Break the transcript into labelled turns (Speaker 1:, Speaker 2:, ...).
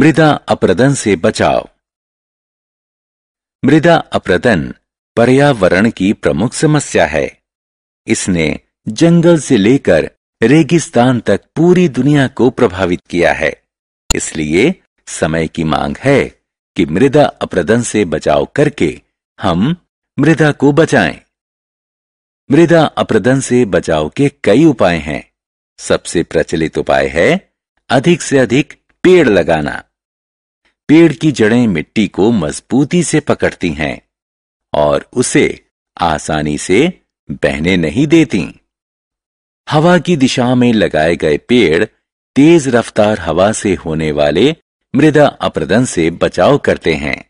Speaker 1: मृदा अपरदन से बचाव मृदा अपरदन पर्यावरण की प्रमुख समस्या है इसने जंगल से लेकर रेगिस्तान तक पूरी दुनिया को प्रभावित किया है इसलिए समय की मांग है कि मृदा अपरदन से बचाव करके हम मृदा को बचाएं। मृदा अपरदन से बचाव के कई उपाय हैं सबसे प्रचलित उपाय है अधिक से अधिक पेड़ लगाना पेड़ की जड़ें मिट्टी को मजबूती से पकड़ती हैं और उसे आसानी से बहने नहीं देती हवा की दिशा में लगाए गए पेड़ तेज रफ्तार हवा से होने वाले मृदा अपरदन से बचाव करते हैं